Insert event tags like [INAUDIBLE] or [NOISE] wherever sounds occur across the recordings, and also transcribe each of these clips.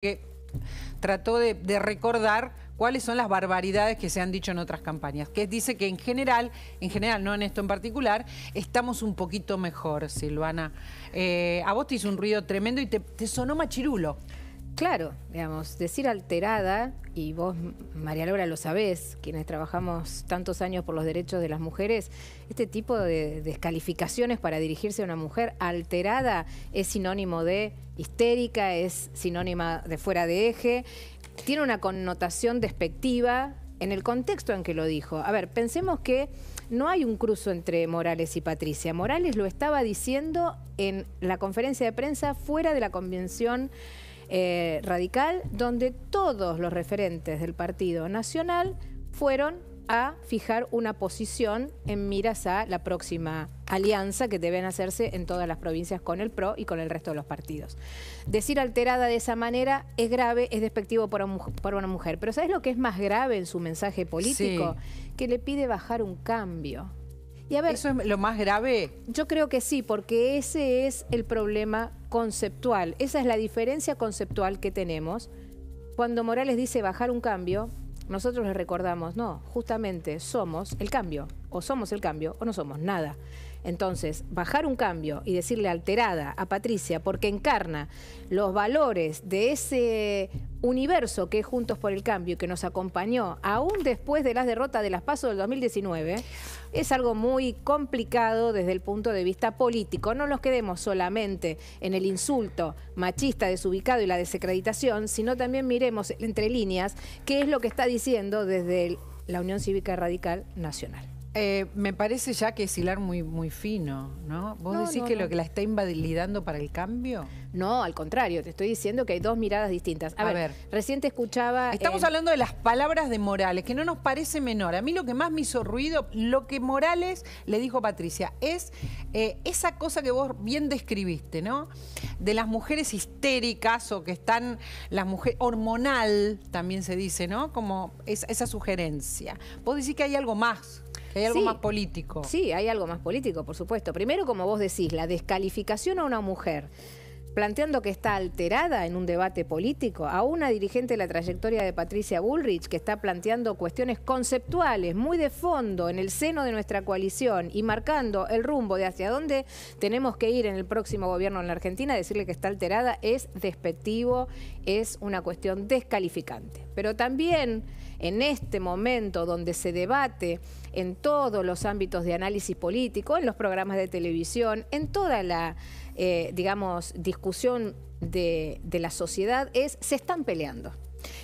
que trató de, recordar cuáles son las barbaridades que se han dicho en otras campañas, que dice que en general, en general, no en esto en particular, estamos un poquito mejor, Silvana. Eh, a vos te hizo un ruido tremendo y te, te sonó machirulo. Claro, digamos, decir alterada, y vos, María Laura, lo sabés, quienes trabajamos tantos años por los derechos de las mujeres, este tipo de descalificaciones para dirigirse a una mujer alterada es sinónimo de histérica, es sinónima de fuera de eje, tiene una connotación despectiva en el contexto en que lo dijo. A ver, pensemos que no hay un cruzo entre Morales y Patricia. Morales lo estaba diciendo en la conferencia de prensa fuera de la convención eh, radical, donde todos los referentes del Partido Nacional fueron a fijar una posición en miras a la próxima alianza que deben hacerse en todas las provincias con el PRO y con el resto de los partidos. Decir alterada de esa manera es grave, es despectivo para una mujer. Pero ¿sabes lo que es más grave en su mensaje político? Que le pide bajar un cambio. ¿Eso es lo más grave? Yo creo que sí, porque ese es el problema conceptual. Esa es la diferencia conceptual que tenemos. Cuando Morales dice bajar un cambio, nosotros le recordamos, no, justamente somos el cambio, o somos el cambio, o no somos nada. Entonces, bajar un cambio y decirle alterada a Patricia porque encarna los valores de ese universo que es Juntos por el Cambio y que nos acompañó aún después de las derrotas de las pasos del 2019, es algo muy complicado desde el punto de vista político. No nos quedemos solamente en el insulto machista, desubicado y la desacreditación, sino también miremos entre líneas qué es lo que está diciendo desde la Unión Cívica Radical Nacional. Eh, me parece ya que es hilar muy, fino, ¿no? ¿Vos decís que lo que la está invalidando para el cambio? No, al contrario, te estoy diciendo que hay dos miradas distintas. A, ver, recién te escuchaba... Estamos eh, hablando de las palabras de Morales, que no nos parece menor. A mí lo que más me hizo ruido, lo que Morales le dijo Patricia, es eh, esa cosa que vos bien describiste, ¿no? De las mujeres histéricas o que están, las mujeres, hormonal también se dice, ¿no? Como esa sugerencia. Vos decís que hay algo más hay algo más político. Sí, hay algo más político, por supuesto. Primero, como vos decís, la descalificación a una mujer planteando que está alterada en un debate político, a una dirigente de la trayectoria de Patricia Bullrich que está planteando cuestiones conceptuales muy de fondo en el seno de nuestra coalición y marcando el rumbo de hacia dónde tenemos que ir en el próximo gobierno en la Argentina, decirle que está alterada es despectivo, es una cuestión descalificante. Pero también en este momento donde se debate en todos los ámbitos de análisis político, en los programas de televisión, en toda la eh, digamos, discusión de, la sociedad es, se están peleando.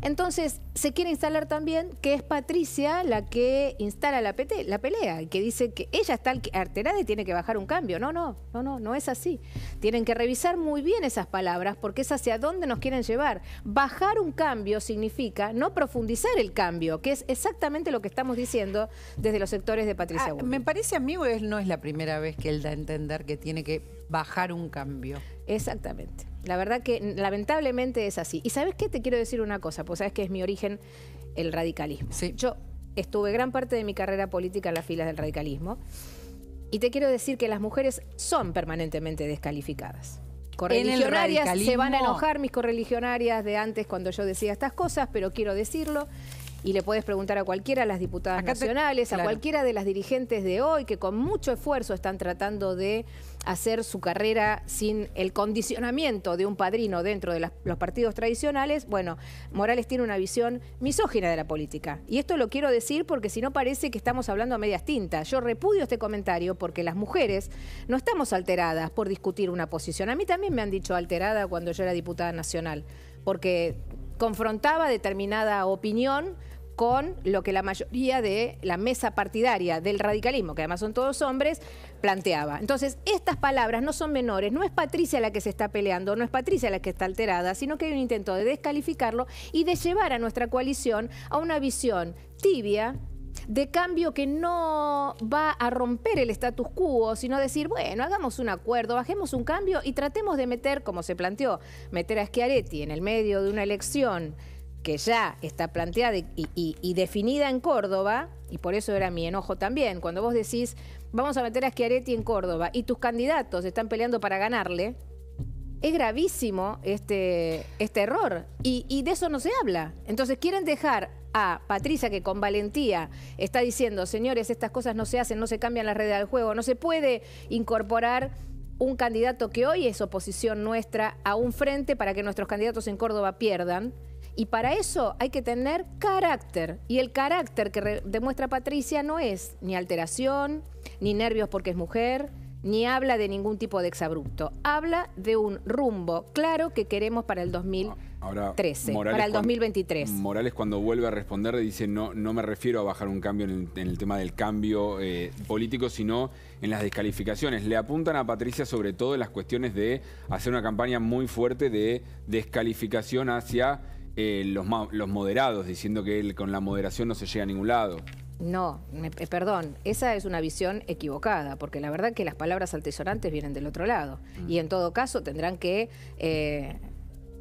Entonces, se quiere instalar también que es Patricia la que instala la, PT, la pelea, que dice que ella está alterada y tiene que bajar un cambio. No, no, no, no, no es así. Tienen que revisar muy bien esas palabras porque es hacia dónde nos quieren llevar. Bajar un cambio significa no profundizar el cambio, que es exactamente lo que estamos diciendo desde los sectores de Patricia. Ah, me parece a mí, no es la primera vez que él da a entender que tiene que bajar un cambio. Exactamente. La verdad que lamentablemente es así. Y sabes qué te quiero decir una cosa, pues sabes que es mi origen el radicalismo. Yo estuve gran parte de mi carrera política en las filas del radicalismo y te quiero decir que las mujeres son permanentemente descalificadas. Correligionarias, se van a enojar mis correligionarias de antes cuando yo decía estas cosas, pero quiero decirlo y le puedes preguntar a cualquiera de las diputadas nacionales, a cualquiera de las dirigentes de hoy que con mucho esfuerzo están tratando de hacer su carrera sin el condicionamiento de un padrino dentro de los partidos tradicionales, bueno, Morales tiene una visión misógina de la política. Y esto lo quiero decir porque si no parece que estamos hablando a medias tintas. Yo repudio este comentario porque las mujeres no estamos alteradas por discutir una posición. A mí también me han dicho alterada cuando yo era diputada nacional, porque confrontaba determinada opinión con lo que la mayoría de la mesa partidaria del radicalismo, que además son todos hombres, planteaba. Entonces, estas palabras no son menores, no es Patricia la que se está peleando, no es Patricia la que está alterada, sino que hay un intento de descalificarlo y de llevar a nuestra coalición a una visión tibia, de cambio que no va a romper el status quo, sino decir, bueno, hagamos un acuerdo, bajemos un cambio y tratemos de meter, como se planteó, meter a Schiaretti en el medio de una elección que ya está planteada y, definida en Córdoba, y por eso era mi enojo también, cuando vos decís, vamos a meter a Schiaretti en Córdoba y tus candidatos están peleando para ganarle, es gravísimo este, este error y, y, de eso no se habla. Entonces quieren dejar a Patricia que con valentía está diciendo, señores, estas cosas no se hacen, no se cambian las redes del juego, no se puede incorporar un candidato que hoy es oposición nuestra a un frente para que nuestros candidatos en Córdoba pierdan. Y para eso hay que tener carácter. Y el carácter que demuestra Patricia no es ni alteración, ni nervios porque es mujer, ni habla de ningún tipo de exabrupto. Habla de un rumbo claro que queremos para el 2013, ah, para el 2023. Morales cuando vuelve a responder le dice no, no me refiero a bajar un cambio en el, tema del cambio eh, político, sino en las descalificaciones. Le apuntan a Patricia sobre todo en las cuestiones de hacer una campaña muy fuerte de descalificación hacia eh, los, moderados, diciendo que él, con la moderación no se llega a ningún lado. No, eh, perdón, esa es una visión equivocada, porque la verdad que las palabras altisonantes vienen del otro lado. Mm. Y en todo caso tendrán que eh,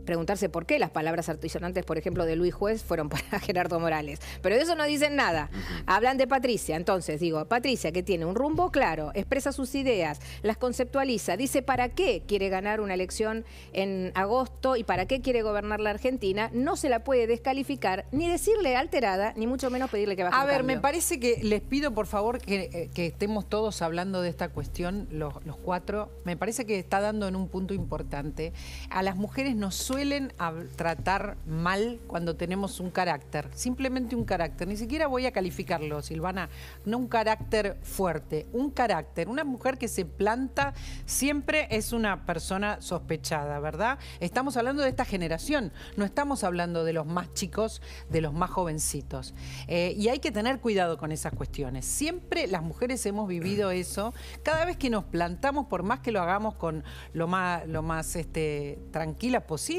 preguntarse por qué las palabras artisonantes, por ejemplo, de Luis Juez fueron [LAUGHS] para Gerardo Morales. Pero de eso no dicen nada. Hablan de Patricia. Entonces, digo, Patricia, que tiene un rumbo claro, expresa sus ideas, las conceptualiza, dice para qué quiere ganar una elección en agosto y para qué quiere gobernar la Argentina, no se la puede descalificar, ni decirle alterada, ni mucho menos pedirle que vaya A A ver, me parece que les pido, por favor, que, eh, estemos todos hablando de esta cuestión, los, cuatro. Me parece que está dando en un punto importante. A las mujeres nos suele suelen tratar mal cuando tenemos un carácter, simplemente un carácter, ni siquiera voy a calificarlo, Silvana, no un carácter fuerte, un carácter. Una mujer que se planta siempre es una persona sospechada, ¿verdad? Estamos hablando de esta generación, no estamos hablando de los más chicos, de los más jovencitos. Eh, y hay que tener cuidado con esas cuestiones. Siempre las mujeres hemos vivido [CLEARS THROAT] eso, cada vez que nos plantamos, por más que lo hagamos con lo más, lo más este, tranquila posible,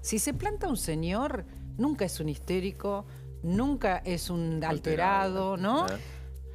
si se planta un señor, nunca es un histérico, nunca es un alterado, ¿no?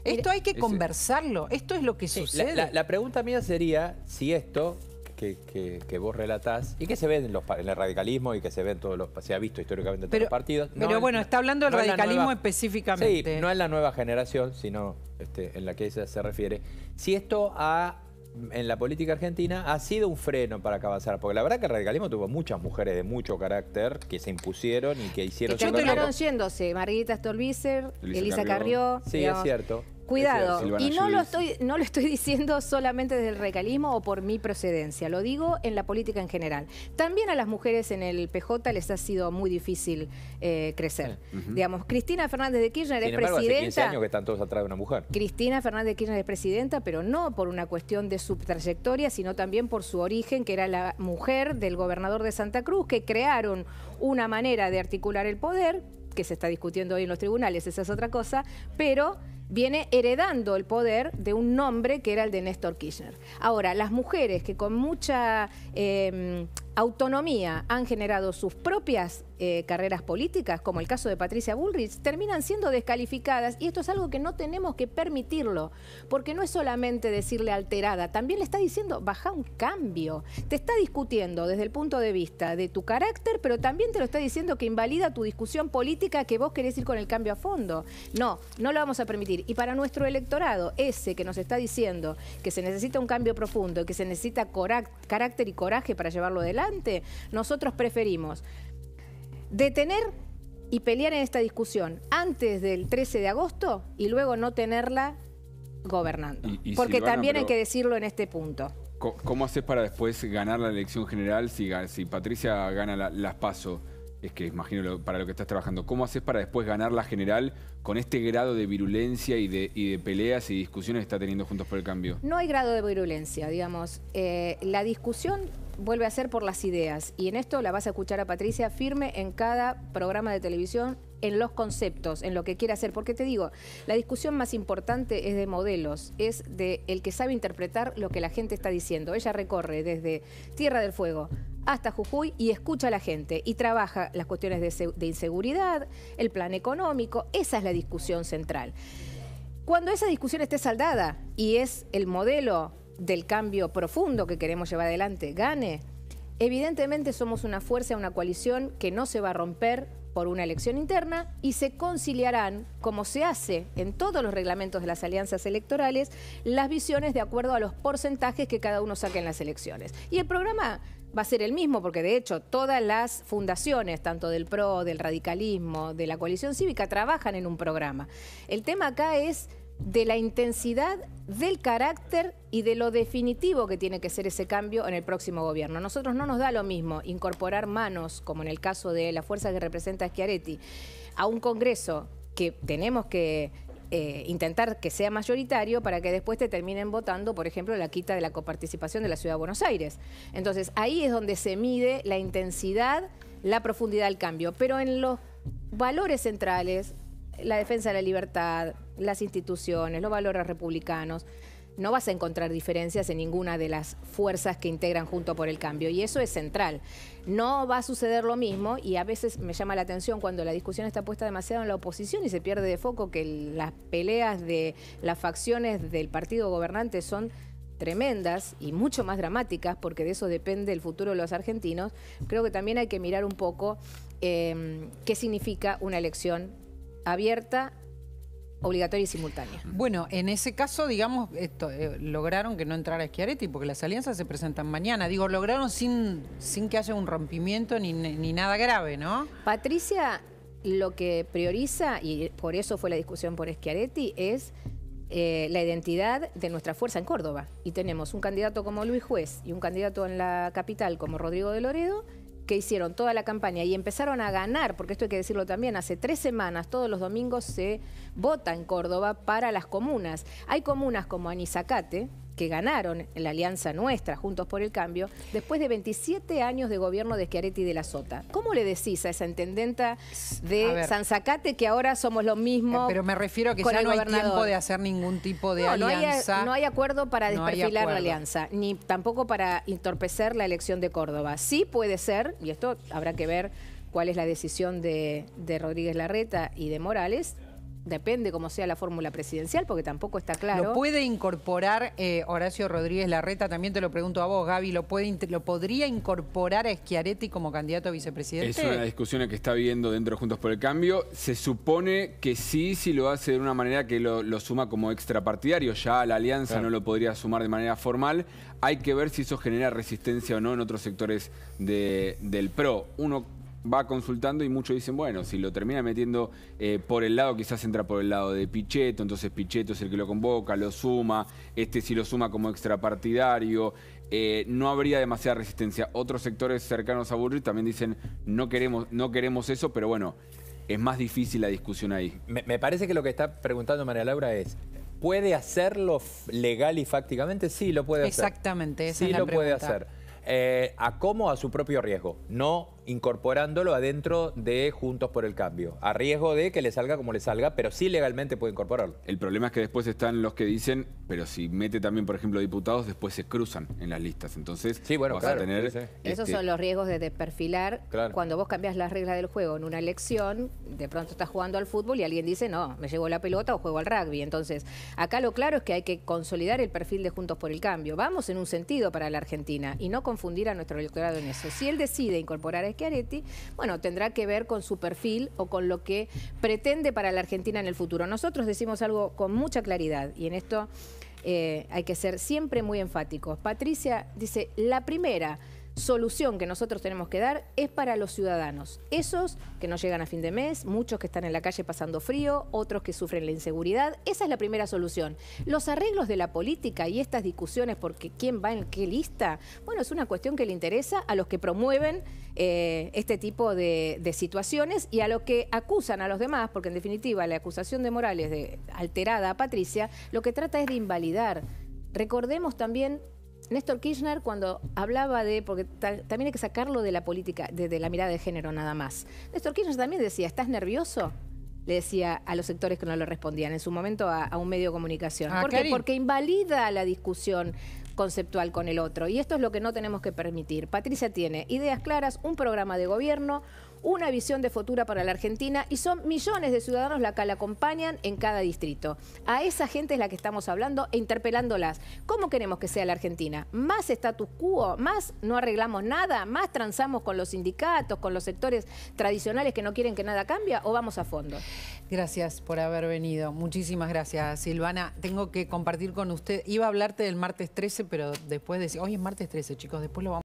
Esto hay que conversarlo, esto es lo que sucede. La, pregunta mía sería si esto que, vos relatás, y que se ve en, los, en el radicalismo y que se ve todos los, se ha visto históricamente en todos los partidos. Pero bueno, está hablando del radicalismo específicamente. Sí, no en la nueva generación, sino este, en la que ella se refiere. Si esto ha en la política argentina ha sido un freno para avanzar, porque la verdad que el radicalismo tuvo muchas mujeres de mucho carácter que se impusieron y que hicieron que estuvieron terminaron yéndose, Margarita Stolbizer, Elisa, Carrió. sí, es cierto. Cuidado, y no lo, estoy, no lo estoy [LAUGHS] diciendo solamente desde el recalismo o por mi procedencia, lo digo en la política en general. También a las mujeres en el PJ les ha sido muy difícil eh, crecer. Digamos, Cristina Fernández de Kirchner es presidenta... Hace 15 años que están todos atrás de una mujer. Cristina Fernández de Kirchner es presidenta, pero no por una cuestión de su trayectoria, sino también por su origen, que era la mujer del gobernador de Santa Cruz, que crearon una manera de articular el poder, que se está discutiendo hoy en los tribunales, esa es otra cosa, pero viene heredando el poder de un nombre que era el de Néstor Kirchner. Ahora, las mujeres que con mucha eh, autonomía han generado sus propias eh, carreras políticas, como el caso de Patricia Bullrich, terminan siendo descalificadas y esto es algo que no tenemos que permitirlo, porque no es solamente decirle alterada, también le está diciendo baja un cambio, te está discutiendo desde el punto de vista de tu carácter, pero también te lo está diciendo que invalida tu discusión política que vos querés ir con el cambio a fondo. No, no lo vamos a permitir. Y para nuestro electorado, ese que nos está diciendo que se necesita un cambio profundo, que se necesita carácter y coraje para llevarlo adelante, nosotros preferimos detener y pelear en esta discusión antes del 13 de agosto y luego no tenerla gobernando. Porque también hay que decirlo en este punto. ¿Cómo haces para después ganar la elección general si, Patricia gana las PASO? es que imagino para lo que estás trabajando, ¿cómo haces para después ganar la general con este grado de virulencia y de, peleas y discusiones que está teniendo Juntos por el Cambio? No hay grado de virulencia, digamos. Eh, la discusión vuelve a ser por las ideas y en esto la vas a escuchar a Patricia firme en cada programa de televisión en los conceptos, en lo que quiere hacer. Porque te digo, la discusión más importante es de modelos, es de el que sabe interpretar lo que la gente está diciendo. Ella recorre desde Tierra del Fuego, hasta Jujuy y escucha a la gente y trabaja las cuestiones de, inseguridad, el plan económico, esa es la discusión central. Cuando esa discusión esté saldada y es el modelo del cambio profundo que queremos llevar adelante, gane, evidentemente somos una fuerza, una coalición que no se va a romper por una elección interna y se conciliarán, como se hace en todos los reglamentos de las alianzas electorales, las visiones de acuerdo a los porcentajes que cada uno saque en las elecciones. Y el programa va a ser el mismo, porque de hecho todas las fundaciones, tanto del PRO, del radicalismo, de la coalición cívica, trabajan en un programa. El tema acá es de la intensidad, del carácter y de lo definitivo que tiene que ser ese cambio en el próximo gobierno. Nosotros no nos da lo mismo incorporar manos, como en el caso de la fuerza que representa Schiaretti, a un Congreso que tenemos que eh, intentar que sea mayoritario para que después te terminen votando, por ejemplo, la quita de la coparticipación de la Ciudad de Buenos Aires. Entonces, ahí es donde se mide la intensidad, la profundidad del cambio. Pero en los valores centrales, la defensa de la libertad, las instituciones, los valores republicanos, no vas a encontrar diferencias en ninguna de las fuerzas que integran junto por el cambio. Y eso es central. No va a suceder lo mismo y a veces me llama la atención cuando la discusión está puesta demasiado en la oposición y se pierde de foco que las peleas de las facciones del partido gobernante son tremendas y mucho más dramáticas, porque de eso depende el futuro de los argentinos, creo que también hay que mirar un poco eh, qué significa una elección abierta, obligatoria y simultánea. Bueno, en ese caso, digamos, esto, eh, lograron que no entrara Schiaretti, porque las alianzas se presentan mañana. Digo, lograron sin, sin que haya un rompimiento ni, nada grave, ¿no? Patricia lo que prioriza, y por eso fue la discusión por Schiaretti, es eh, la identidad de nuestra fuerza en Córdoba. Y tenemos un candidato como Luis Juez y un candidato en la capital como Rodrigo de Loredo que hicieron toda la campaña y empezaron a ganar, porque esto hay que decirlo también, hace tres semanas todos los domingos se vota en Córdoba para las comunas. Hay comunas como Anisacate, que ganaron la alianza nuestra, Juntos por el Cambio, después de 27 años de gobierno de Schiaretti y de la Sota. ¿Cómo le decís a esa intendenta de Sanzacate que ahora somos lo mismo? Eh, pero me refiero a que ya no hay tiempo de hacer ningún tipo de alianza. No hay, acuerdo para desperfilar la alianza, ni tampoco para entorpecer la elección de Córdoba. Sí puede ser, y esto habrá que ver cuál es la decisión de Rodríguez Larreta y de Morales, depende cómo sea la fórmula presidencial, porque tampoco está claro. ¿Lo puede incorporar eh, Horacio Rodríguez Larreta? También te lo pregunto a vos, Gaby, ¿lo, puede, lo podría incorporar a Schiaretti como candidato a vicepresidente? Es una discusión que está viendo dentro de Juntos por el Cambio. Se supone que sí, si lo hace de una manera que lo, suma como extrapartidario. Ya la alianza no lo podría sumar de manera formal. Hay que ver si eso genera resistencia o no en otros sectores del PRO. Uno va consultando y muchos dicen, bueno, si lo termina metiendo eh, por el lado, quizás entra por el lado de Pichetto, entonces Pichetto es el que lo convoca, lo suma, este si lo suma como extrapartidario, eh, no habría demasiada resistencia. Otros sectores cercanos a Burris también dicen, no queremos, no queremos eso, pero bueno, es más difícil la discusión ahí. Me, parece que lo que está preguntando María Laura es, ¿puede hacerlo legal y fácticamente? Sí, lo puede hacer. Exactamente, esa Sí es la lo puede hacer. Eh, a cómo a su propio riesgo, no incorporándolo adentro de Juntos por el Cambio, a riesgo de que le salga como le salga, pero sí legalmente puede incorporarlo. El problema es que después están los que dicen, pero si mete también, por ejemplo, diputados, después se cruzan en las listas. Entonces, sí, bueno, tener... Esos son los riesgos de, desperfilar Cuando vos cambias las reglas del juego en una elección, de pronto estás jugando al fútbol y alguien dice, no, me llevo la pelota o juego al rugby. Entonces, acá lo claro es que hay que consolidar el perfil de Juntos por el Cambio. Vamos en un sentido para la Argentina y no confundir a nuestro electorado en eso. Si él decide incorporar a que bueno, tendrá que ver con su perfil o con lo que pretende para la Argentina en el futuro. Nosotros decimos algo con mucha claridad y en esto eh, hay que ser siempre muy enfáticos. Patricia dice, la primera solución que nosotros tenemos que dar es para los ciudadanos. Esos que no llegan a fin de mes, muchos que están en la calle pasando frío, otros que sufren la inseguridad. Esa es la primera solución. Los arreglos de la política y estas discusiones porque quién va en qué lista, bueno, es una cuestión que le interesa a los que promueven eh, este tipo de, de, situaciones y a los que acusan a los demás, porque en definitiva la acusación de Morales de alterada a Patricia, lo que trata es de invalidar Recordemos también Néstor Kirchner cuando hablaba de, porque también hay que sacarlo de la política, de la mirada de género nada más. Néstor Kirchner también decía, ¿estás nervioso? Le decía a los sectores que no le respondían en su momento a, un medio de comunicación. Ah, porque invalida la discusión conceptual con el otro. Y esto es lo que no tenemos que permitir. Patricia tiene ideas claras, un programa de gobierno, una visión de futura para la Argentina y son millones de ciudadanos la que la acompañan en cada distrito. A esa gente es la que estamos hablando e interpelándolas. ¿Cómo queremos que sea la Argentina? ¿Más status quo? ¿Más no arreglamos nada? ¿Más transamos con los sindicatos, con los sectores tradicionales que no quieren que nada cambie o vamos a fondo? Gracias por haber venido. Muchísimas gracias, Silvana. Tengo que compartir con usted. Iba a hablarte del martes 13, pero después decía, hoy es martes 13, chicos, después lo vamos